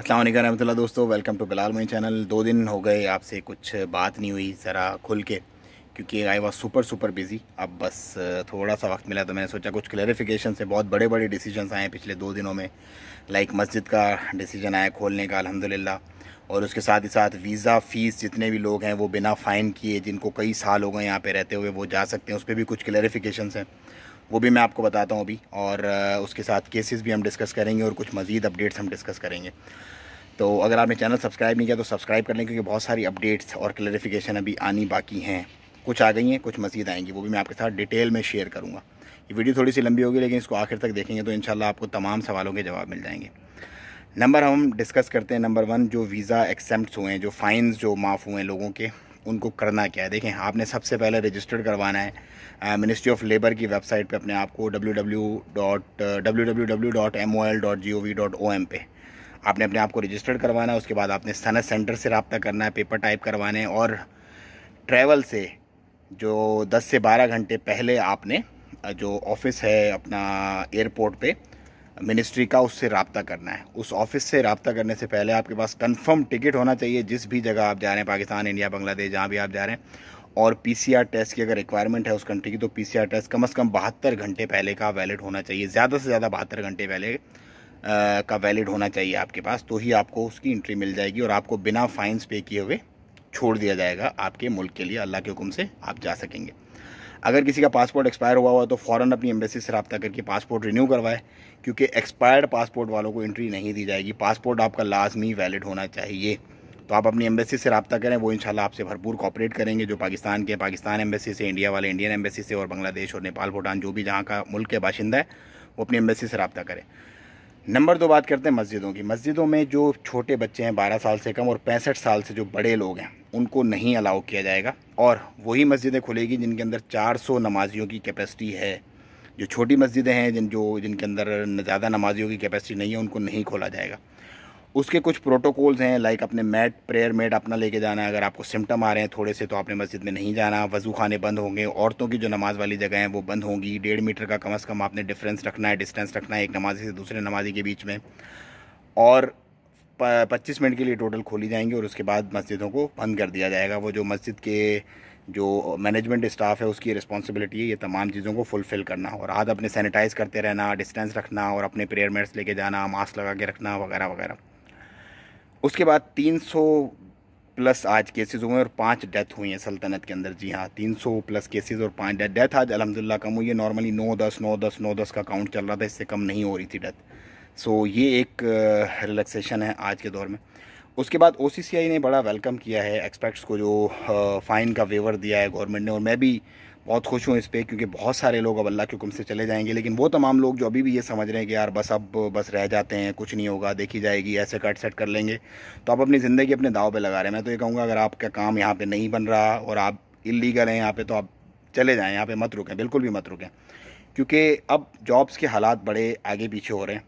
असल रहमत ला दोस्तों welcome to Bilal my channel दो दिन हो गए आपसे कुछ बात नहीं हुई ज़रा खुल के क्योंकि I was super super busy अब बस थोड़ा सा वक्त मिला तो मैंने सोचा कुछ क्लेरिफिकेशन से बहुत बड़े बड़े डिसीजन आए हैं पिछले दो दिनों में लाइक मस्जिद का डिसीजन आया खोलने का अलहमदिल्ला और उसके साथ ही साथ वीज़ा फ़ीस जितने भी लोग हैं वो बिना फ़ाइन किए जिनको कई साल हो गए यहाँ पे रहते हुए वो जा सकते हैं उस पर भी कुछ क्लेरिफिकेशन हैं वो भी मैं आपको बताता हूँ अभी और उसके साथ केसेस भी हम डिस्कस करेंगे और कुछ मज़ीद अपडेट्स हम डिस्कस करेंगे तो अगर आपने चैनल सब्सक्राइब नहीं किया तो सब्सक्राइब कर लें क्योंकि बहुत सारी अपडेट्स और क्लैरिफिकेशन अभी आनी बाकी हैं कुछ आ गई हैं कुछ मज़ीद आएंगी वो भी मैं आपके साथ डिटेल में शेयर करूँगा ये वीडियो थोड़ी सी लंबी होगी लेकिन इसको आखिर तक देखेंगे तो इन आपको तमाम सवालों के जवाब मिल जाएंगे नंबर हम डिस्कस करते हैं नंबर वन जो वीज़ा एक्सेप्ट हुए हैं जो फ़ाइन्स जो माफ़ हुए हैं लोगों के उनको करना क्या है देखें आपने सबसे पहले रजिस्टर करवाना है मिनिस्ट्री ऑफ लेबर की वेबसाइट पे अपने आप को W W dot W W W dot M O L dot G O V dot O M पे आपने अपने आप को रजिस्टर करवाना है उसके बाद आपने सनत सेंटर से रबता करना है पेपर टाइप करवाने और ट्रैवल से जो 10 से 12 घंटे पहले आपने जो ऑफिस है अपना एयरपोर्ट पे मिनिस्ट्री का उससे रबता करना है उस ऑफिस से रबता करने से पहले आपके पास कंफर्म टिकट होना चाहिए जिस भी जगह आप जा रहे हैं पाकिस्तान इंडिया बांग्लादेश जहाँ भी आप जा रहे हैं और पीसीआर टेस्ट की अगर रिक्वायरमेंट है उस कंट्री की तो पीसीआर टेस्ट कम अज़ कम बहत्तर घंटे पहले का वैलिड होना चाहिए ज़्यादा से ज़्यादा बहत्तर घंटे पहले का वैलिड होना चाहिए आपके पास तो ही आपको उसकी इंट्री मिल जाएगी और आपको बिना फाइन्स पे किए हुए छोड़ दिया जाएगा आपके मुल्क के लिए अल्लाह के हुक्म से आप जा सकेंगे अगर किसी का पासपोर्ट एक्सपायर हुआ हुआ तो फ़ौरन अपनी एम्बेसी से रबता करके पासपोर्ट रिन्यू करवाए क्योंकि एक्सपायर्ड पासपोर्ट वालों को एंट्री नहीं दी जाएगी पासपोर्ट आपका लाजमी वैलिड होना चाहिए तो आप अपनी एम्बेसी से रबता करें वो इनशाला आपसे भरपूर कॉपरेट करेंगे जो पाकिस्तान के पाकिस्तान एम्बेसी से इंडिया वाले इंडियन एम्बेसी से और बांग्लादेश और नेपाल भूटान जो भी जहाँ का मुल्क के बाशिंदा है वो अपनी एम्बेसी से रबता करें नंबर दो बात करते हैं मस्जिदों की मस्जिदों में जो छोटे बच्चे हैं बारह साल से कम और पैंसठ साल से जो बड़े लोग हैं उनको नहीं अलाउ किया जाएगा और वही मस्जिदें खुलेगी जिनके अंदर चार नमाजियों की कैपेसिटी है जो छोटी मस्जिदें हैं जिन जो जिनके अंदर ज़्यादा नमाजियों की कैपेसिटी नहीं है उनको नहीं खोला जाएगा उसके कुछ प्रोटोकॉल्स हैं लाइक अपने मैट प्रेयर मेट अपना लेके जाना है अगर आपको सिम्टम आ रहे हैं थोड़े से तो आपने मस्जिद में नहीं जाना वजू खाने बंद होंगे औरतों की जो नमाज वाली जगह हैं वो बंद होंगी डेढ़ मीटर का कम अज़ कम आपने डिफरेंस रखना है डिस्टेंस रखना है एक नमाजी से दूसरे नमाजी के बीच में और पच्चीस मिनट के लिए टोटल खोली जाएंगी और उसके बाद मस्जिदों को बंद कर दिया जाएगा वो जो मस्जिद के जो मैनेजमेंट स्टाफ है उसकी रिस्पॉन्सिबिलिटी है ये तमाम चीज़ों को फुलफ़िल करना और हाथ अपने सैनिटाइज़ करते रहना डिस्टेंस रखना और अपने प्रेयर मेट्स लेके जाना मास्क लगा के रखना वगैरह वगैरह उसके बाद 300 प्लस आज केसेस हुए हैं और पांच डेथ हुई हैं सल्तनत के अंदर जी हाँ 300 प्लस केसेस और पांच डेथ डेथ आज अलहमदिल्ला कम हुई है नॉर्मली 9 10 9 10 9 10 का काउंट चल रहा था इससे कम नहीं हो रही थी डेथ सो so, ये एक रिलैक्सेशन uh, है आज के दौर में उसके बाद ओ ने बड़ा वेलकम किया है एक्सपर्ट्स को जो फ़ाइन uh, का वेवर दिया है गवर्नमेंट ने और मैं भी बहुत खुश हूँ इस पर क्योंकि बहुत सारे लोग अब अल्लाह के हुक्म से चले जाएंगे लेकिन वो तमाम लोग जो अभी भी ये समझ रहे हैं कि यार बस अब बस रह जाते हैं कुछ नहीं होगा देखी जाएगी ऐसे कट सेट कर लेंगे तो आप अपनी ज़िंदगी अपने दाव पर लगा रहे हैं मैं तो ये कहूँगा अगर आपका काम यहाँ पर नहीं बन रहा और आप इलीगल हैं यहाँ पर तो आप चले जाएँ यहाँ पर मत रुकें बिल्कुल भी मत रुकें क्योंकि अब जॉब्स के हालात बड़े आगे पीछे हो रहे हैं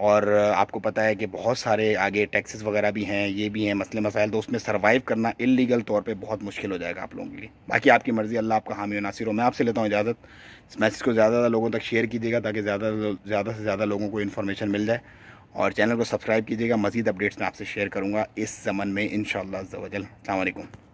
और आपको पता है कि बहुत सारे आगे टैक्सेस वगैरह भी हैं ये भी हैं मसले मसाइल तो उसमें सर्वाइव करना इलीगल तौर पे बहुत मुश्किल हो जाएगा आप लोगों के लिए बाकी आपकी मर्ज़ी अल्लाह आपका हामी और नासिर हो मैं आपसे लेता हूँ इजाज़त इस मैसेज को ज़्यादा ज़्यादा लोगों तक शेयर कीजिएगा ताकि ज़्यादा ज़्यादा से ज़्यादा लोगों को इन्फॉर्मेशन मिल जाए और चैनल को सब्सक्राइब कीजिएगा मज़ीद अपडेट्स मैं आपसे शेयर करूँगा इस ज़मन में इन शाला अलैक्म